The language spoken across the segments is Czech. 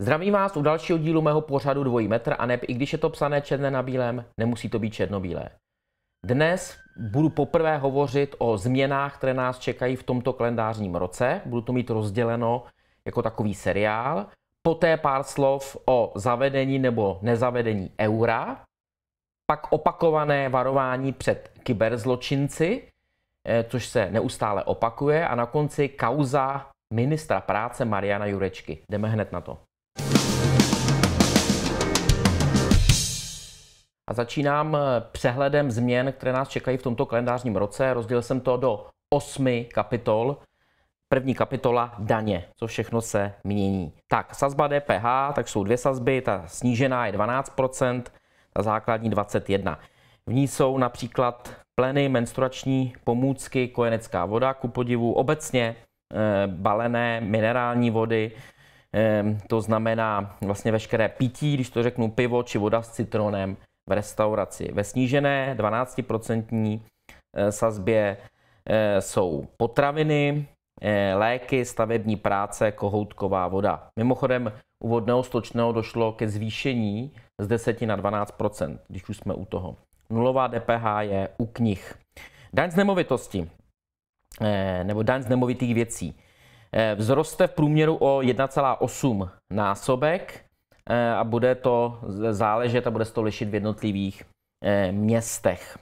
Zdravím vás u dalšího dílu mého pořadu Dvojí metr a neb, i když je to psané černé na bílém, nemusí to být černobílé. Dnes budu poprvé hovořit o změnách, které nás čekají v tomto kalendářním roce. Budu to mít rozděleno jako takový seriál. Poté pár slov o zavedení nebo nezavedení eura. Pak opakované varování před kyberzločinci, eh, což se neustále opakuje. A na konci kauza ministra práce Mariana Jurečky. Jdeme hned na to. A začínám eh, přehledem změn, které nás čekají v tomto kalendářním roce. Rozdělil jsem to do osmi kapitol. První kapitola daně, co všechno se mění. Tak, sazba DPH, tak jsou dvě sazby, ta snížená je 12%, ta základní 21%. V ní jsou například pleny, menstruační pomůcky, kojenecká voda, ku podivu, obecně e, balené minerální vody, e, to znamená vlastně veškeré pití, když to řeknu pivo či voda s citronem, v restauraci. Ve snížené 12% eh, sazbě eh, jsou potraviny, eh, léky, stavební práce, kohoutková voda. Mimochodem, u vodného stočného došlo ke zvýšení z 10 na 12 když už jsme u toho. Nulová DPH je u knih. Daň z nemovitosti, nebo daň z nemovitých věcí, vzroste v průměru o 1,8 násobek Eh, a bude to záležet a bude se to lišit v jednotlivých eh, městech.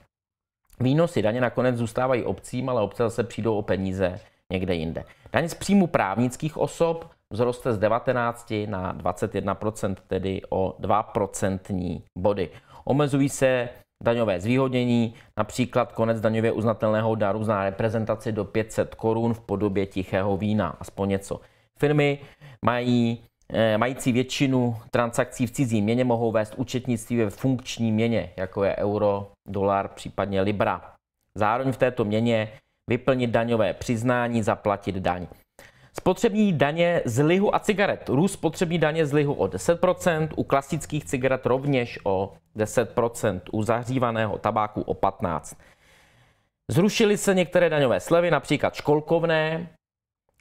Výnosy daně nakonec zůstávají obcím, ale obce zase přijdou o peníze někde jinde. Daň z příjmu právnických osob vzroste z 19 na 21%, tedy o 2% body. Omezují se daňové zvýhodnění, například konec daňově uznatelného daru zná reprezentaci do 500 korun v podobě tichého vína, aspoň něco. Firmy mají Eh, mající většinu transakcí v cizí měně mohou vést účetnictví ve funkční měně, jako je euro, dolar, případně libra. Zároveň v této měně vyplnit daňové přiznání, zaplatit daň. Spotřební daně z lihu a cigaret. Růst spotřební daně z lihu o 10%, u klasických cigaret rovněž o 10%, u zahřívaného tabáku o 15%. Zrušily se některé daňové slevy, například školkovné,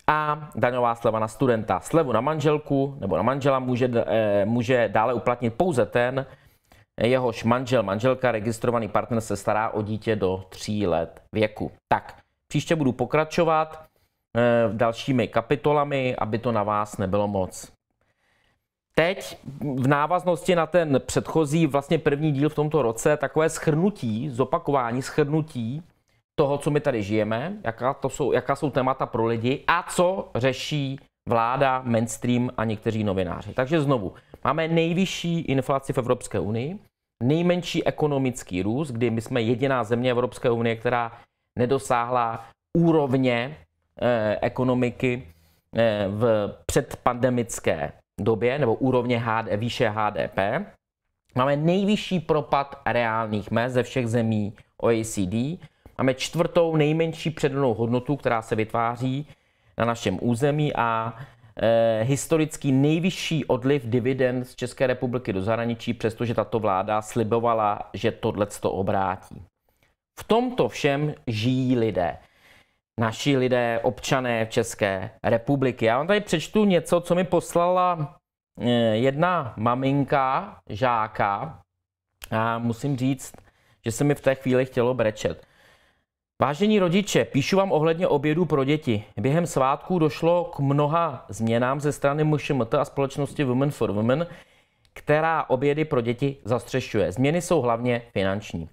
a daňová sleva na studenta. Slevu na manželku nebo na manžela může, eh, může dále uplatnit pouze ten, jehož manžel, manželka, registrovaný partner se stará o dítě do tří let věku. Tak, příště budu pokračovat eh, dalšími kapitolami, aby to na vás nebylo moc. Teď v návaznosti na ten předchozí, vlastně první díl v tomto roce, takové schrnutí, zopakování schrnutí toho, co my tady žijeme, jaká, to jsou, jaká jsou témata pro lidi a co řeší vláda, mainstream a někteří novináři. Takže znovu, máme nejvyšší inflaci v Evropské unii, nejmenší ekonomický růst, kdy my jsme jediná země Evropské unie, která nedosáhla úrovně eh, ekonomiky eh, v předpandemické době nebo úrovně HD, výše HDP. Máme nejvyšší propad reálných mez ze všech zemí OECD. Máme čtvrtou nejmenší předanou hodnotu, která se vytváří na našem území a e, eh, historicky nejvyšší odliv dividend z České republiky do zahraničí, přestože tato vláda slibovala, že tohle to obrátí. V tomto všem žijí lidé. Naši lidé, občané České republiky. Já vám tady přečtu něco, co mi poslala eh, jedna maminka žáka a musím říct, že se mi v té chvíli chtělo brečet. Vážení rodiče, píšu vám ohledně obědů pro děti. Během svátků došlo k mnoha změnám ze strany MŠMT a společnosti Women for Women, která obědy pro děti zastřešuje. Změny jsou hlavně finanční.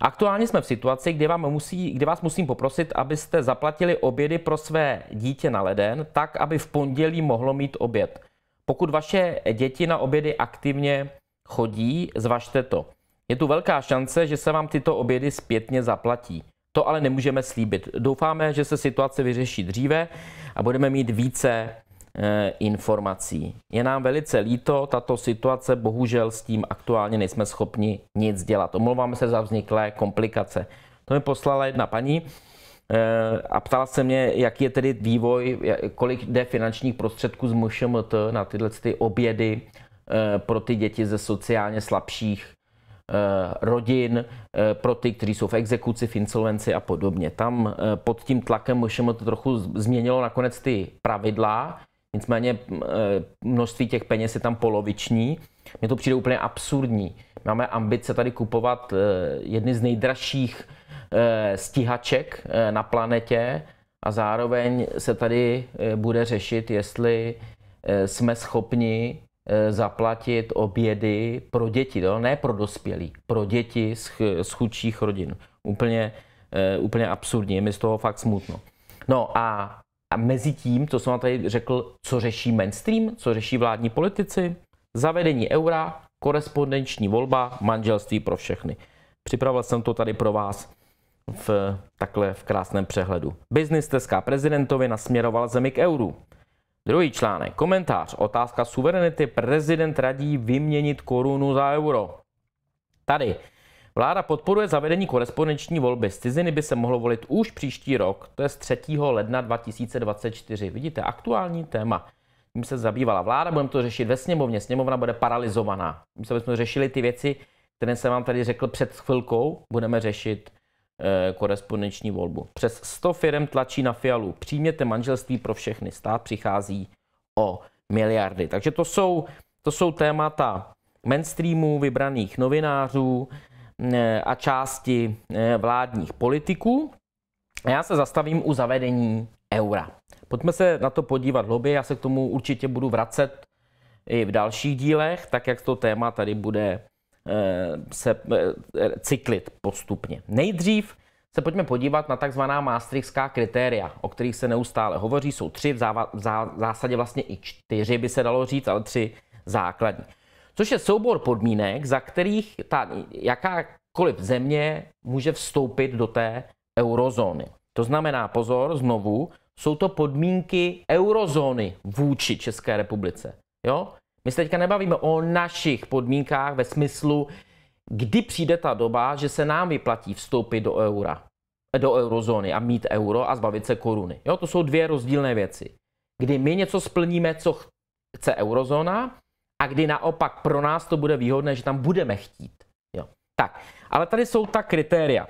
Aktuálně jsme v situaci, kdy, vám musí, kdy vás musím poprosit, abyste zaplatili obědy pro své dítě na leden, tak, aby v pondělí mohlo mít oběd. Pokud vaše děti na obědy aktivně chodí, zvažte to. Je tu velká šance, že se vám tyto obědy zpětně zaplatí. To ale nemůžeme slíbit. Doufáme, že se situace vyřeší dříve a budeme mít více eh, informací. Je nám velice líto, tato situace, bohužel s tím aktuálně nejsme schopni nic dělat. Omlouváme se za vzniklé komplikace. To mi poslala jedna paní eh, a ptala se mě, jaký je tedy vývoj, kolik jde finančních prostředků z MŠMT na tyhle ty obědy eh, pro ty děti ze sociálně slabších Eh, rodin, eh, pro ty, kteří jsou v exekuci, v insolvenci a podobně. Tam eh, pod tím tlakem MŠM to trochu změnilo nakonec ty pravidla, nicméně množství těch peněz je tam poloviční. Mně to přijde úplně absurdní. Máme ambice tady kupovat jedny z nejdražších stíhaček na planetě a zároveň se tady bude řešit, jestli jsme schopni Eh, zaplatit obědy pro děti, no? ne pro dospělí, pro děti z, z chudších rodin. Úplně, eh, úplně absurdní, je mi z toho fakt smutno. No a, a mezi tím, co jsem vám tady řekl, co řeší mainstream, co řeší vládní politici, zavedení eura, korespondenční volba, manželství pro všechny. Připravil jsem to tady pro vás v takhle v krásném přehledu. Business teská prezidentovi nasměroval zemi k euru. Druhý článek, komentář, otázka suverenity, prezident radí vyměnit korunu za euro. Tady. Vláda podporuje zavedení korespondenční volby. Z ciziny by se mohlo volit už příští rok, to je z 3. ledna 2024. Vidíte, aktuální téma. Tím se zabývala vláda, budeme to řešit ve sněmovně. Sněmovna bude paralizovaná. My bychom řešili ty věci, které jsem vám tady řekl před chvilkou. Budeme řešit Eh, korespondenční volbu. Přes 100 firm tlačí na Fialu. Přijměte manželství pro všechny. Stát přichází o miliardy. Takže to jsou, to jsou témata mainstreamu, vybraných novinářů eh, a části eh, vládních politiků. A já se zastavím u zavedení eura. Pojďme se na to podívat hlouběji, já se k tomu určitě budu vracet i v dalších dílech, tak jak to téma tady bude Eh, se eh, cyklit postupně. Nejdřív se pojďme podívat na takzvaná maastrichtská kritéria, o kterých se neustále hovoří. Jsou tři, v, záva, v zásadě vlastně i čtyři by se dalo říct, ale tři základní. Což je soubor podmínek, za kterých ta jakákoliv země může vstoupit do té eurozóny. To znamená, pozor, znovu, jsou to podmínky eurozóny vůči České republice. Jo? My se teďka nebavíme o našich podmínkách ve smyslu, kdy přijde ta doba, že se nám vyplatí vstoupit do eura, do eurozóny a mít euro a zbavit se koruny. Jo, to jsou dvě rozdílné věci. Kdy my něco splníme, co chce eurozóna, a kdy naopak pro nás to bude výhodné, že tam budeme chtít. Jo. Tak, ale tady jsou ta kritéria.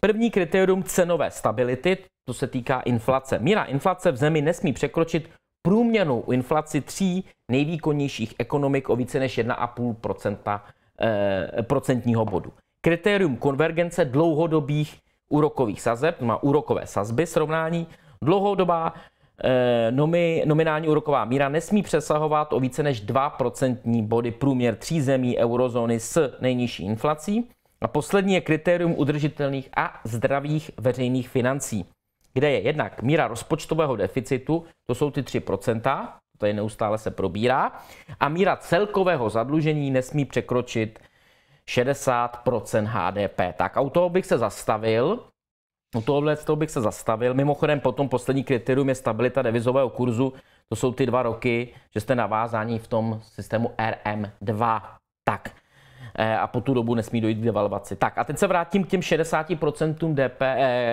První kritérium cenové stability, to se týká inflace. Míra inflace v zemi nesmí překročit průměrnou inflaci tří nejvýkonnějších ekonomik o více než 1,5 eh, procentního bodu. Kritérium konvergence dlouhodobých úrokových sazeb, má no úrokové sazby srovnání, dlouhodobá eh, nomi, nominální úroková míra nesmí přesahovat o více než 2 procentní body průměr tří zemí eurozóny s nejnižší inflací. A poslední je kritérium udržitelných a zdravých veřejných financí kde je jednak míra rozpočtového deficitu, to jsou ty 3%, to tady neustále se probírá, a míra celkového zadlužení nesmí překročit 60% HDP. Tak a u toho bych se zastavil, u tohohle toho bych se zastavil. Mimochodem potom poslední kritérium je stabilita devizového kurzu, to jsou ty dva roky, že jste navázáni v tom systému RM2. Tak, Eh, a po tu dobu nesmí dojít k devalvaci. Tak a teď se vrátím k těm 60%, DP,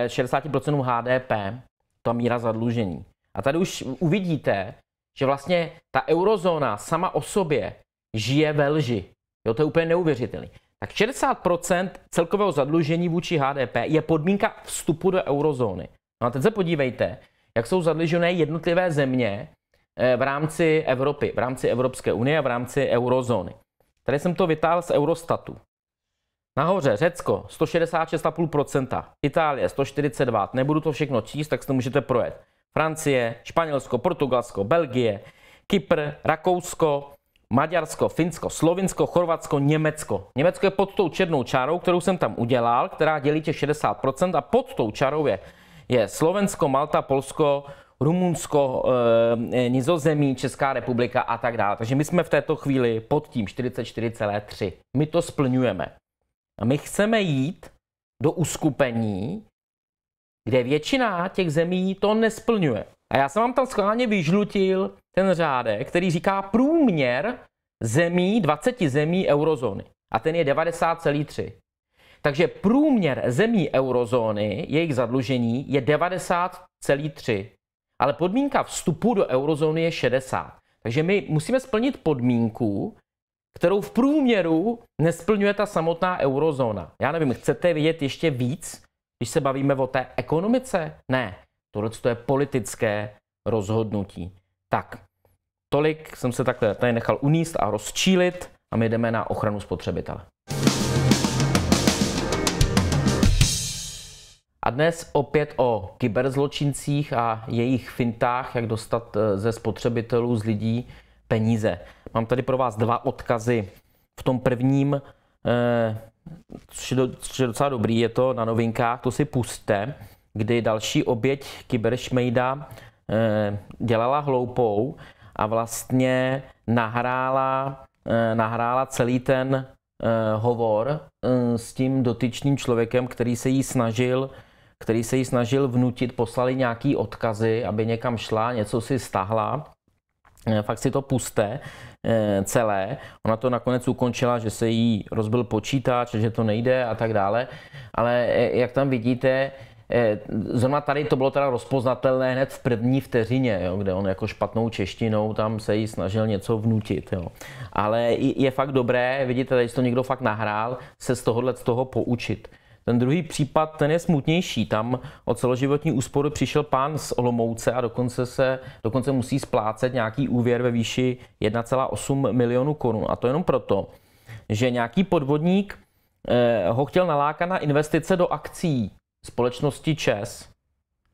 60% HDP, ta míra zadlužení. A tady už uvidíte, že vlastně ta eurozóna sama o sobě žije ve lži. Jo, to je úplně neuvěřitelný. Tak 60% celkového zadlužení vůči HDP je podmínka vstupu do eurozóny. No a teď se podívejte, jak jsou zadlužené jednotlivé země eh, v rámci Evropy, v rámci Evropské unie a v rámci eurozóny. Tady jsem to vytáhl z Eurostatu. Nahoře Řecko 166,5%, Itálie 142, nebudu to všechno číst, tak si to můžete projet. Francie, Španělsko, Portugalsko, Belgie, Kypr, Rakousko, Maďarsko, Finsko, Slovinsko, Chorvatsko, Německo. Německo je pod tou černou čárou, kterou jsem tam udělal, která dělí těch 60% a pod tou čarou je, je Slovensko, Malta, Polsko, Rumunsko, e, Nizozemí, Česká republika a tak dále. Takže my jsme v této chvíli pod tím 44,3. My to splňujeme. A my chceme jít do uskupení, kde většina těch zemí to nesplňuje. A já jsem vám tam schválně vyžlutil ten řádek, který říká průměr zemí, 20 zemí eurozóny. A ten je 90,3. Takže průměr zemí eurozóny, jejich zadlužení je 90,3 ale podmínka vstupu do eurozóny je 60. Takže my musíme splnit podmínku, kterou v průměru nesplňuje ta samotná eurozóna. Já nevím, chcete vidět ještě víc, když se bavíme o té ekonomice? Ne, tohle to je politické rozhodnutí. Tak, tolik jsem se takhle tady nechal uníst a rozčílit a my jdeme na ochranu spotřebitele. A dnes opět o kyberzločincích a jejich fintách, jak dostat eh, ze spotřebitelů, z lidí peníze. Mám tady pro vás dva odkazy. V tom prvním, eh, což je docela dobrý, je to na novinkách, to si puste, kdy další oběť kyberšmejda eh, dělala hloupou a vlastně nahrála, nahrála celý ten hovor s tím dotyčným člověkem, který se jí snažil který se jí snažil vnutit, poslali nějaký odkazy, aby někam šla, něco si stahla. Eh, fakt si to puste eh, celé. Ona to nakonec ukončila, že se jí rozbil počítač, že to nejde a tak dále. Ale eh, jak tam vidíte, Zrovna tady to bylo teda rozpoznatelné hned v první vteřině, jo, kde on jako špatnou češtinou tam se jí snažil něco vnutit. Jo. Ale je fakt dobré, vidíte, tady to někdo fakt nahrál, se z tohohle z toho poučit. Ten druhý případ, ten je smutnější. Tam o celoživotní úsporu přišel pán z Olomouce a dokonce, se, dokonce musí splácet nějaký úvěr ve výši 1,8 milionu korun. A to jenom proto, že nějaký podvodník eh, ho chtěl nalákat na investice do akcí společnosti ČES,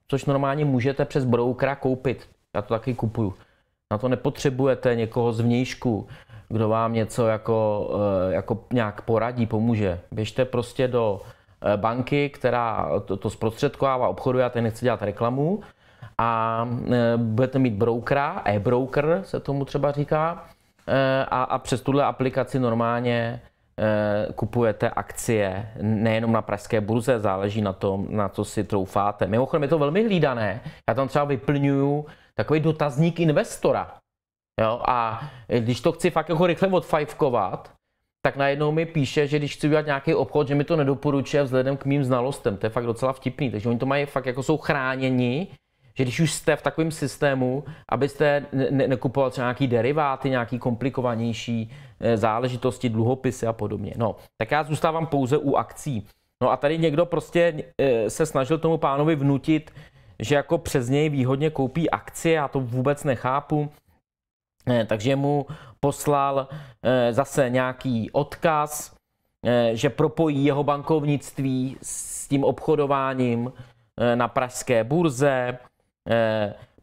což normálně můžete přes broukra koupit. Já to taky kupuju. Na to nepotřebujete někoho z vnějšku, kdo vám něco jako, eh, jako nějak poradí, pomůže. Běžte prostě do Eh, banky, která to, to zprostředkovává, obchoduje, já teď nechci dělat reklamu, a eh, budete mít brokera, e-broker se tomu třeba říká, eh, a, a přes tuhle aplikaci normálně kupujete akcie nejenom na pražské burze, záleží na tom, na co si troufáte. Mimochodem je to velmi hlídané. Já tam třeba vyplňuju takový dotazník investora. Jo? A když to chci fakt jako rychle odfajfkovat, tak najednou mi píše, že když chci udělat nějaký obchod, že mi to nedoporučuje vzhledem k mým znalostem. To je fakt docela vtipný. Takže oni to mají fakt jako jsou chráněni, že když už jste v takovém systému, abyste ne- nekupoval třeba nějaký deriváty, nějaký komplikovanější eh, záležitosti, dluhopisy a podobně. No, tak já zůstávám pouze u akcí. No a tady někdo prostě eh, se snažil tomu pánovi vnutit, že jako přes něj výhodně koupí akcie, já to vůbec nechápu takže mu poslal eh, zase nějaký odkaz, eh, že propojí jeho bankovnictví s tím obchodováním eh, na pražské burze.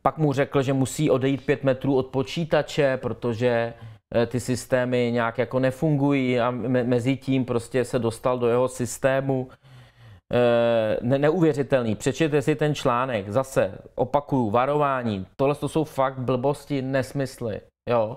Pak mu řekl, že musí odejít pět metrů od počítače, protože ty systémy nějak jako nefungují a mezi tím prostě se dostal do jeho systému. Ne- neuvěřitelný. Přečtěte si ten článek. Zase opakuju, varování. Tohle to jsou fakt blbosti, nesmysly. Jo.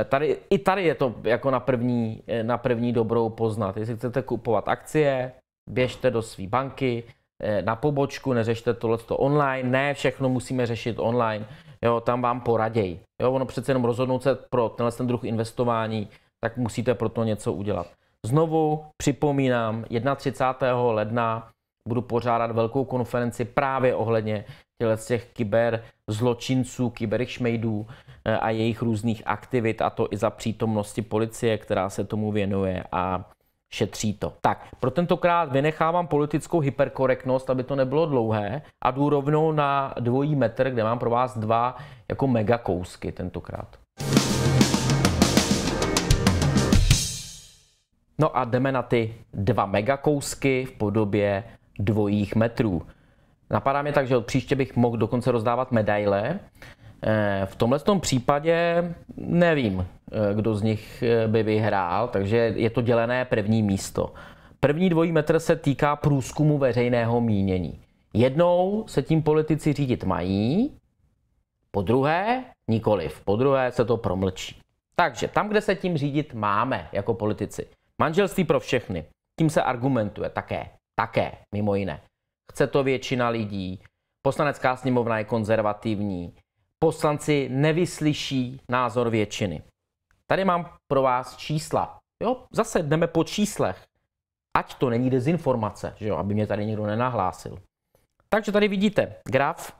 Eh, tady, I tady je to jako na první, eh, na první dobrou poznat. Jestli chcete kupovat akcie, běžte do své banky, eh, na pobočku, neřešte tohle online, ne, všechno musíme řešit online, jo, tam vám poraděj. Jo, ono přece jenom rozhodnout se pro tenhle ten druh investování, tak musíte pro to něco udělat. Znovu připomínám, 31. ledna budu pořádat velkou konferenci právě ohledně z těch kyber zločinců, kyber šmejdů eh, a jejich různých aktivit, a to i za přítomnosti policie, která se tomu věnuje a šetří to. Tak, pro tentokrát vynechávám politickou hyperkorektnost, aby to nebylo dlouhé a jdu rovnou na dvojí metr, kde mám pro vás dva jako mega kousky tentokrát. No a jdeme na ty dva megakousky v podobě dvojích metrů. Napadá mě tak, že od příště bych mohl dokonce rozdávat medaile. Eh, v tomhle tom případě nevím, eh, kdo z nich eh, by vyhrál, takže je to dělené první místo. První dvojí metr se týká průzkumu veřejného mínění. Jednou se tím politici řídit mají, po druhé nikoliv, po druhé se to promlčí. Takže tam, kde se tím řídit máme jako politici. Manželství pro všechny. Tím se argumentuje také také, mimo jiné. Chce to většina lidí, poslanecká sněmovna je konzervativní, poslanci nevyslyší názor většiny. Tady mám pro vás čísla. Jo, zase jdeme po číslech. Ať to není dezinformace, že jo, aby mě tady někdo nenahlásil. Takže tady vidíte graf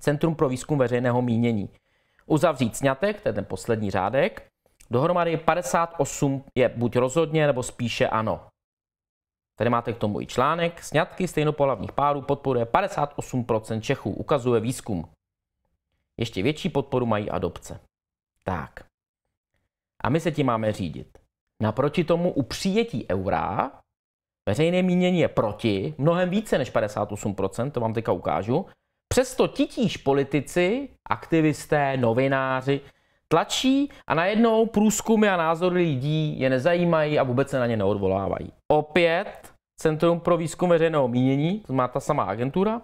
Centrum pro výzkum veřejného mínění. Uzavřít snětek, to je ten poslední řádek, dohromady 58 je buď rozhodně, nebo spíše ano. Tady máte k tomu i článek. Sňatky stejnopohlavních párů podporuje 58% Čechů, ukazuje výzkum. Ještě větší podporu mají adopce. Tak. A my se tím máme řídit. Naproti tomu u přijetí eura veřejné mínění je proti, mnohem více než 58%, to vám teďka ukážu. Přesto titíž politici, aktivisté, novináři tlačí a najednou průzkumy a názory lidí je nezajímají a vůbec se na ně neodvolávají. Opět Centrum pro výzkum veřejného mínění, to má ta samá agentura,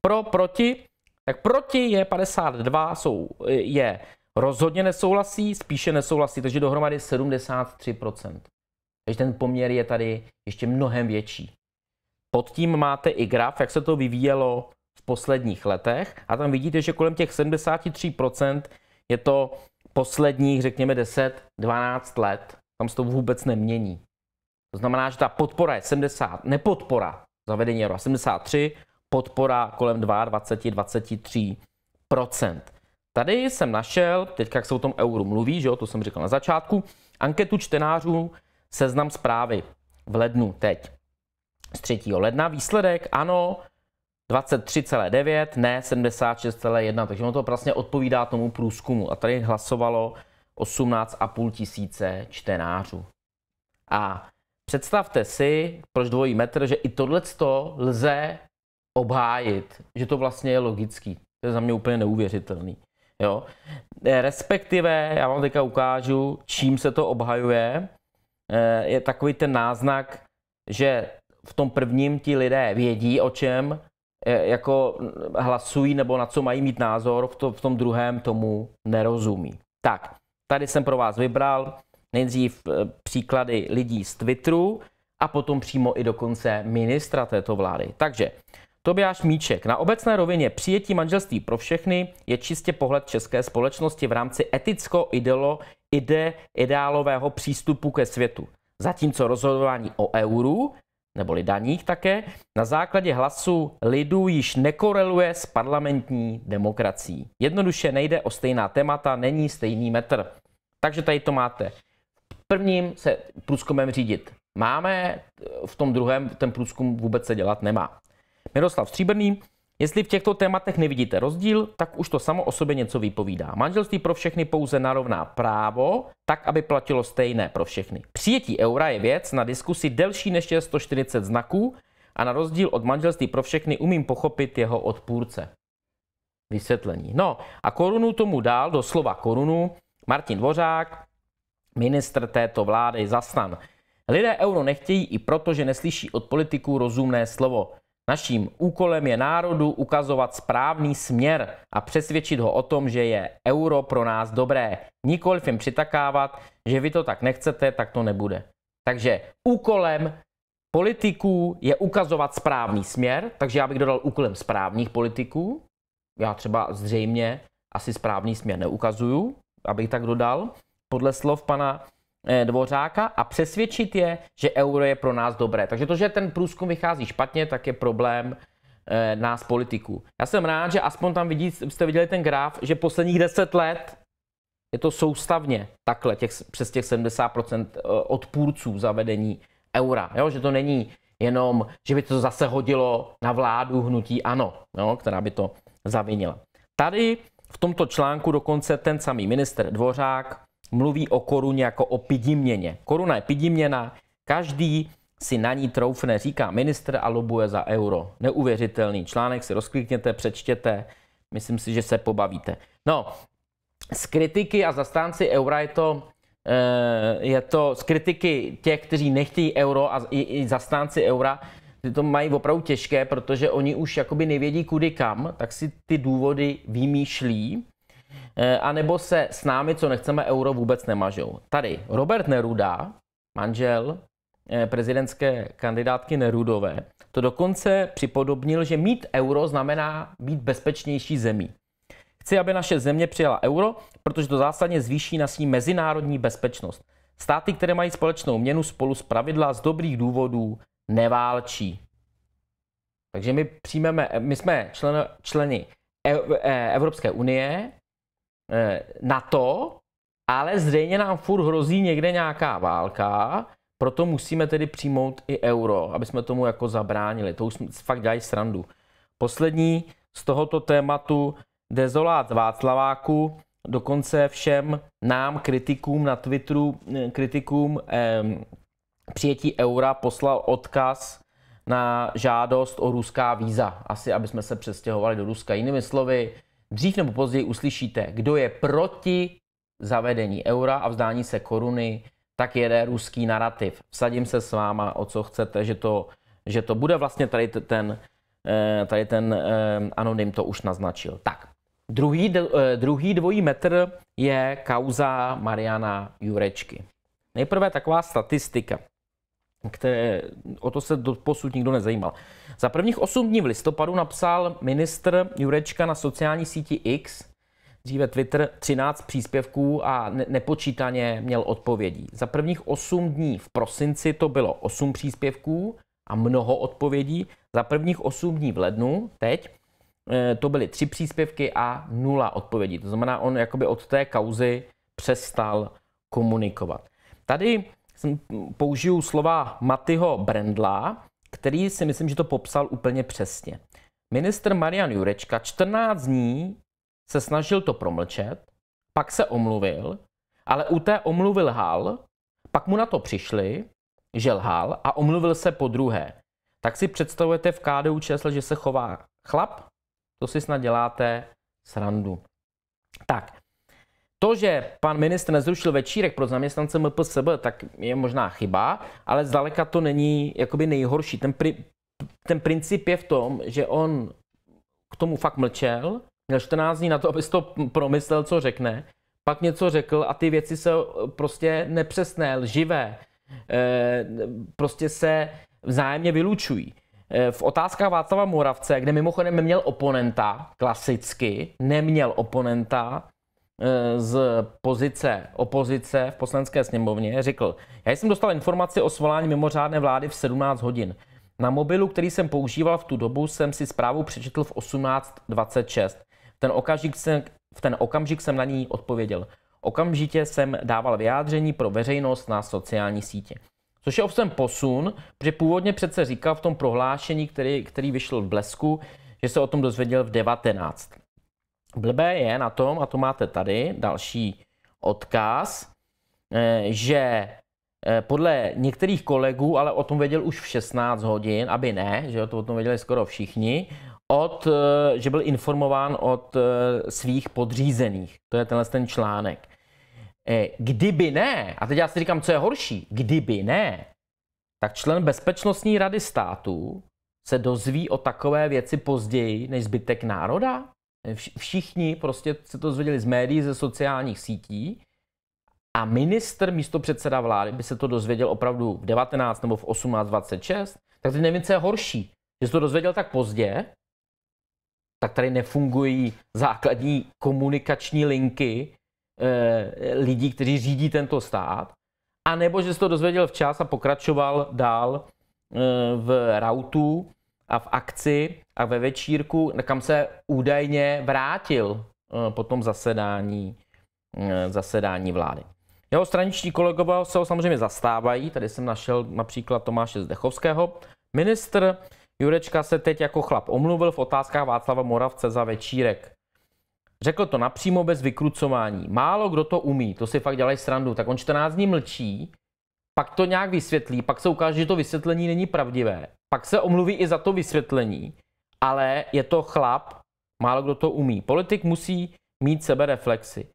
pro, proti, tak proti je 52, jsou, je rozhodně nesouhlasí, spíše nesouhlasí, takže dohromady 73%. Takže ten poměr je tady ještě mnohem větší. Pod tím máte i graf, jak se to vyvíjelo v posledních letech a tam vidíte, že kolem těch 73% je to posledních, řekněme, 10-12 let, tam se to vůbec nemění. To znamená, že ta podpora je 70, nepodpora zavedení euro 73, podpora kolem 22-23 Tady jsem našel, teď jak se o tom euru mluví, že jo, to jsem říkal na začátku, anketu čtenářů Seznam zprávy v lednu teď. Z 3. ledna výsledek, ano, 23,9, ne 76,1, takže ono to vlastně odpovídá tomu průzkumu. A tady hlasovalo 18,5 tisíce čtenářů. A představte si, proč dvojí metr, že i tohleto lze obhájit, že to vlastně je logický. To je za mě úplně neuvěřitelný. Jo? Eh, respektive, já vám teďka ukážu, čím se to obhajuje, eh, je takový ten náznak, že v tom prvním ti lidé vědí, o čem E, jako hlasují nebo na co mají mít názor, v, to, v tom druhém tomu nerozumí. Tak, tady jsem pro vás vybral nejdřív e, příklady lidí z Twitteru a potom přímo i dokonce ministra této vlády. Takže Tobiáš Míček. Na obecné rovině přijetí manželství pro všechny je čistě pohled české společnosti v rámci eticko idelo ide, ideálového přístupu ke světu. Zatímco rozhodování o euru neboli daních také, na základě hlasu lidu již nekoreluje s parlamentní demokrací. Jednoduše nejde o stejná témata, není stejný metr. Takže tady to máte. V prvním se průzkumem řídit máme, v tom druhém ten průzkum vůbec se dělat nemá. Miroslav Stříbrný Jestli v těchto tématech nevidíte rozdíl, tak už to samo o sobě něco vypovídá. Manželství pro všechny pouze narovná právo, tak aby platilo stejné pro všechny. Přijetí eura je věc na diskusi delší než je 140 znaků a na rozdíl od manželství pro všechny umím pochopit jeho odpůrce. Vysvětlení. No a korunu tomu dál, doslova korunu, Martin Dvořák, ministr této vlády, zastan. Lidé euro nechtějí i proto, že neslyší od politiků rozumné slovo. Naším úkolem je národu ukazovat správný směr a přesvědčit ho o tom, že je euro pro nás dobré. Nikoliv jim přitakávat, že vy to tak nechcete, tak to nebude. Takže úkolem politiků je ukazovat správný směr, takže já bych dodal úkolem správných politiků. Já třeba zřejmě asi správný směr neukazuju, abych tak dodal, podle slov pana Eh, dvořáka a přesvědčit je, že euro je pro nás dobré. Takže to, že ten průzkum vychází špatně, tak je problém eh, nás politiků. Já jsem rád, že aspoň tam vidí, jste viděli ten graf, že posledních 10 let je to soustavně takhle, těch, přes těch 70% eh, odpůrců zavedení eura. Jo? Že to není jenom, že by to zase hodilo na vládu hnutí ANO, jo? která by to zavinila. Tady v tomto článku dokonce ten samý minister Dvořák mluví o koruně jako o pidiměně. Koruna je pidiměna, každý si na ní troufne, říká ministr a lobuje za euro. Neuvěřitelný článek si rozklikněte, přečtěte, myslím si, že se pobavíte. No, z kritiky a zastánci eura je to, eh, je to z kritiky těch, kteří nechtějí euro a i, i zastánci eura, ty to mají opravdu těžké, protože oni už jakoby nevědí kudy kam, tak si ty důvody vymýšlí Eh, A nebo se s námi, co nechceme, euro vůbec nemažou. Tady Robert Neruda, manžel eh, prezidentské kandidátky Nerudové, to dokonce připodobnil, že mít euro znamená být bezpečnější zemí. Chci, aby naše země přijala euro, protože to zásadně zvýší na naší mezinárodní bezpečnost. Státy, které mají společnou měnu spolu s pravidla z dobrých důvodů, neválčí. Takže my přijmeme, my jsme člen, členy e, e, Evropské unie, Eh, na to, ale zřejmě nám furt hrozí někde nějaká válka, proto musíme tedy přijmout i euro, aby jsme tomu jako zabránili. To už fakt dělají srandu. Poslední z tohoto tématu dezolát Václaváku, dokonce všem nám, kritikům na Twitteru, eh, kritikům eh, přijetí eura poslal odkaz na žádost o ruská víza. Asi, aby jsme se přestěhovali do Ruska. Jinými slovy, Dřív nebo později uslyšíte, kdo je proti zavedení eura a vzdání se koruny, tak jede ruský narrativ. Vsadím se s váma, o co chcete, že to, že to bude vlastně tady ten, eh, tady ten eh, anonym to už naznačil. Tak, druhý, eh, druhý dvojí metr je kauza Mariana Jurečky. Nejprve taková statistika které o to se do posud nikdo nezajímal. Za prvních 8 dní v listopadu napsal ministr Jurečka na sociální síti X, dříve Twitter, 13 příspěvků a nepočítaně měl odpovědí. Za prvních 8 dní v prosinci to bylo 8 příspěvků a mnoho odpovědí. Za prvních 8 dní v lednu, teď, eh, to byly 3 příspěvky a 0 odpovědí. To znamená, on jakoby od té kauzy přestal komunikovat. Tady použiju slova Matyho Brendla, který si myslím, že to popsal úplně přesně. Minister Marian Jurečka 14 dní se snažil to promlčet, pak se omluvil, ale u té omluvil hal, pak mu na to přišli, že lhal a omluvil se po druhé. Tak si představujete v KDU ČSL, že se chová chlap? To si snad děláte srandu. Tak, to, že pan ministr nezrušil večírek pro zaměstnance MPSB, tak je možná chyba, ale zdaleka to není jakoby nejhorší. Ten, pri, ten princip je v tom, že on k tomu fakt mlčel, měl 14 dní na to, aby si to promyslel, co řekne, pak něco řekl a ty věci se prostě nepřesné, lživé, eh, prostě se vzájemně vylučují. Eh, v otázkách Václava Moravce, kde mimochodem měl oponenta, klasicky, neměl oponenta, Eh, z pozice opozice v poslanské sněmovně řekl, já jsem dostal informaci o svolání mimořádné vlády v 17 hodin. Na mobilu, který jsem používal v tu dobu, jsem si zprávu přečetl v 18.26. V ten okamžik jsem, v ten okamžik jsem na ní odpověděl. Okamžitě jsem dával vyjádření pro veřejnost na sociální sítě. Což je ovšem posun, protože původně přece říkal v tom prohlášení, který, který vyšel v Blesku, že se o tom dozvěděl v 19. Blbé je na tom, a to máte tady, další odkaz, eh, že eh, podle některých kolegů, ale o tom věděl už v 16 hodin, aby ne, že to o tom věděli skoro všichni, od, eh, že byl informován od svých podřízených. To je tenhle ten článek. Kdyby ne, a teď já si říkám, co je horší, kdyby ne, tak člen Bezpečnostní rady státu se dozví o takové věci později než zbytek národa? Eh, všichni prostě se to dozvěděli z médií, ze sociálních sítí a minister místo předseda vlády by se to dozvěděl opravdu v 19 nebo v 18.26, tak teď nevím, co je horší. Že se to dozvěděl tak pozdě, tak tady nefungují základní komunikační linky e, lidí, kteří řídí tento stát, a nebo že se to dozvěděl včas a pokračoval dál e, v rautu a v akci a ve večírku, kam se údajně vrátil eh, po tom zasedání, eh, zasedání vlády. Jeho straniční kolegové se ho samozřejmě zastávají, tady jsem našel například Tomáše Zdechovského. Ministr Jurečka se teď jako chlap omluvil v otázkách Václava Moravce za večírek. Řekl to napřímo bez vykrucování. Málo kdo to umí, to si fakt dělají srandu. Tak on 14 dní mlčí pak to nějak vysvětlí, pak se ukáže, že to vysvětlení není pravdivé, pak se omluví i za to vysvětlení, ale je to chlap, málo kdo to umí. Politik musí mít sebe reflexy.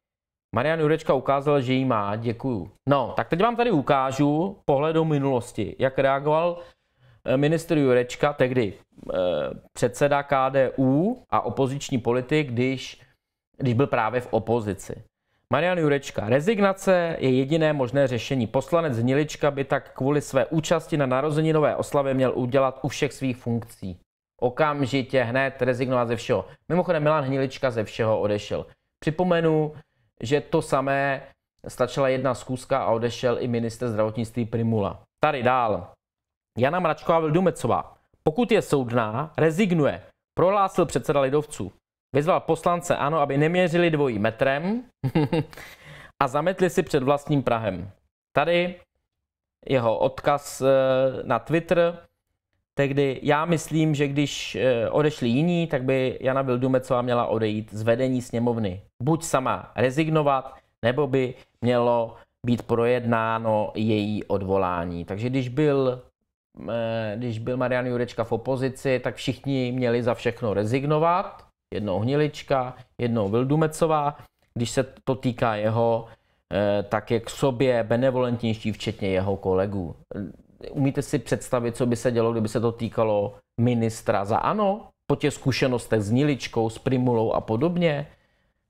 Marian Jurečka ukázal, že ji má, děkuju. No, tak teď vám tady ukážu pohled do minulosti, jak reagoval eh, minister Jurečka, tehdy eh, předseda KDU a opoziční politik, když, když byl právě v opozici. Marian Jurečka. Rezignace je jediné možné řešení. Poslanec Hnilička by tak kvůli své účasti na narozeninové oslavě měl udělat u všech svých funkcí. Okamžitě hned rezignovat ze všeho. Mimochodem Milan Hnilička ze všeho odešel. Připomenu, že to samé stačila jedna zkuska a odešel i minister zdravotnictví Primula. Tady dál. Jana Mračková Vildumecová. Pokud je soudná, rezignuje, prohlásil předseda lidovců. Vyzval poslance ANO, aby neměřili dvojí metrem a zametli si před vlastním Prahem. Tady jeho odkaz eh, na Twitter. Tehdy já myslím, že když eh, odešli jiní, tak by Jana Vildumecová měla odejít z vedení sněmovny. Buď sama rezignovat, nebo by mělo být projednáno její odvolání. Takže když byl, eh, když byl Marian Jurečka v opozici, tak všichni měli za všechno rezignovat jednou Hnilička, jednou Vildumecová. Když se to týká jeho, eh, tak je k sobě benevolentnější, včetně jeho kolegů. Umíte si představit, co by se dělo, kdyby se to týkalo ministra za ANO? Po těch zkušenostech s Niličkou, s Primulou a podobně,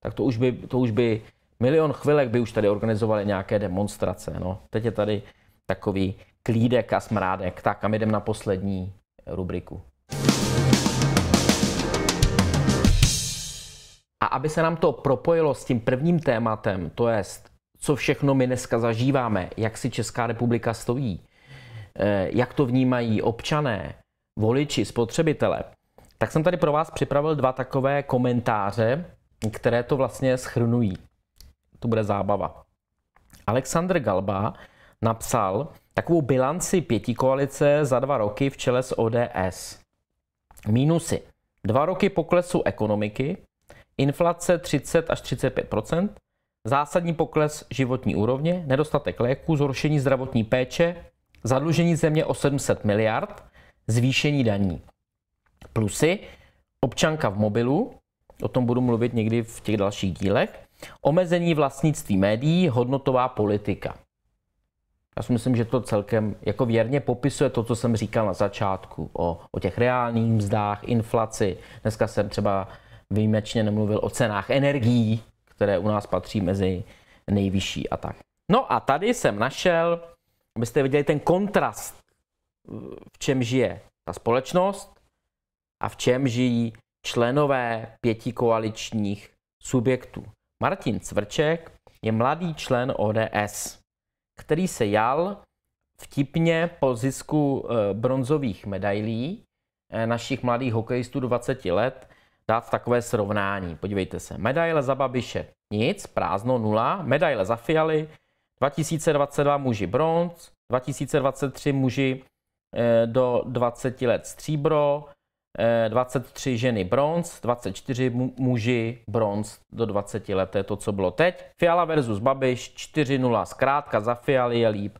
tak to už by, to už by milion chvilek by už tady organizovali nějaké demonstrace. No. Teď je tady takový klídek a smrádek. Tak a my jdeme na poslední rubriku. A aby se nám to propojilo s tím prvním tématem, to je, co všechno my dneska zažíváme, jak si Česká republika stojí, eh, jak to vnímají občané, voliči, spotřebitele, tak jsem tady pro vás připravil dva takové komentáře, které to vlastně schrnují. To bude zábava. Alexandr Galba napsal takovou bilanci pěti koalice za dva roky v čele s ODS. Mínusy. Dva roky poklesu ekonomiky, inflace 30 až 35 zásadní pokles životní úrovně, nedostatek léků, zhoršení zdravotní péče, zadlužení země o 700 miliard, zvýšení daní. Plusy, občanka v mobilu, o tom budu mluvit někdy v těch dalších dílech, omezení vlastnictví médií, hodnotová politika. Já si myslím, že to celkem jako věrně popisuje to, co jsem říkal na začátku o, o těch reálných mzdách, inflaci. Dneska jsem třeba výjimečně nemluvil o cenách energií, které u nás patří mezi nejvyšší a tak. No a tady jsem našel, abyste viděli ten kontrast, v čem žije ta společnost a v čem žijí členové pěti koaličních subjektů. Martin Cvrček je mladý člen ODS, který se jal vtipně po zisku eh, bronzových medailí eh, našich mladých hokejistů 20 let dát takové srovnání. Podívejte se. Medaile za Babiše nic, prázdno, nula. Medaile za Fialy 2022 muži bronz, 2023 muži eh, do 20 let stříbro, 23 eh, ženy bronz, 24 muži bronz do 20 let. To je to, co bylo teď. Fiala versus Babiš 4-0. Zkrátka za Fialy je líp.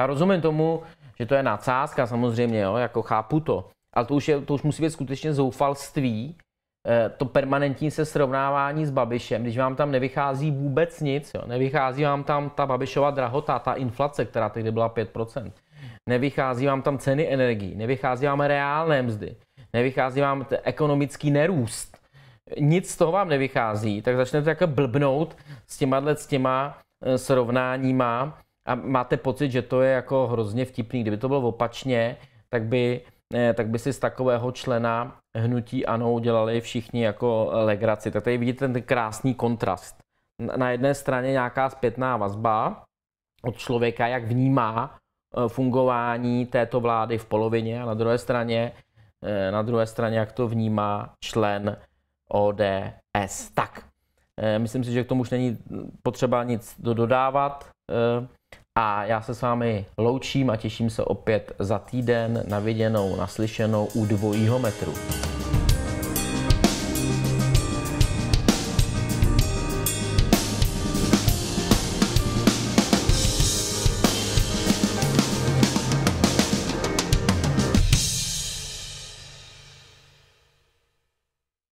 Já rozumím tomu, že to je nácázka samozřejmě, jo, jako chápu to. Ale to už, je, to už musí být skutečně zoufalství, Eh, to permanentní se srovnávání s Babišem, když vám tam nevychází vůbec nic, jo, nevychází vám tam ta Babišova drahota, ta inflace, která tehdy byla 5%, nevychází vám tam ceny energii, nevychází vám reálné mzdy, nevychází vám ekonomický nerůst, nic z toho vám nevychází, tak začnete jako blbnout s těma, s těma eh, srovnáníma a máte pocit, že to je jako hrozně vtipný. Kdyby to bylo opačně, tak by Eh, tak by si z takového člena hnutí ano udělali všichni jako eh, legraci. Tak tady vidíte ten krásný kontrast. Na jedné straně nějaká zpětná vazba od člověka, jak vnímá eh, fungování této vlády v polovině a na druhé straně, na druhé straně jak to vnímá člen ODS. Tak, myslím si, že k tomu už není potřeba nic dodávat. A já se s vámi loučím a těším se opět za týden na viděnou, naslyšenou u dvojího metru.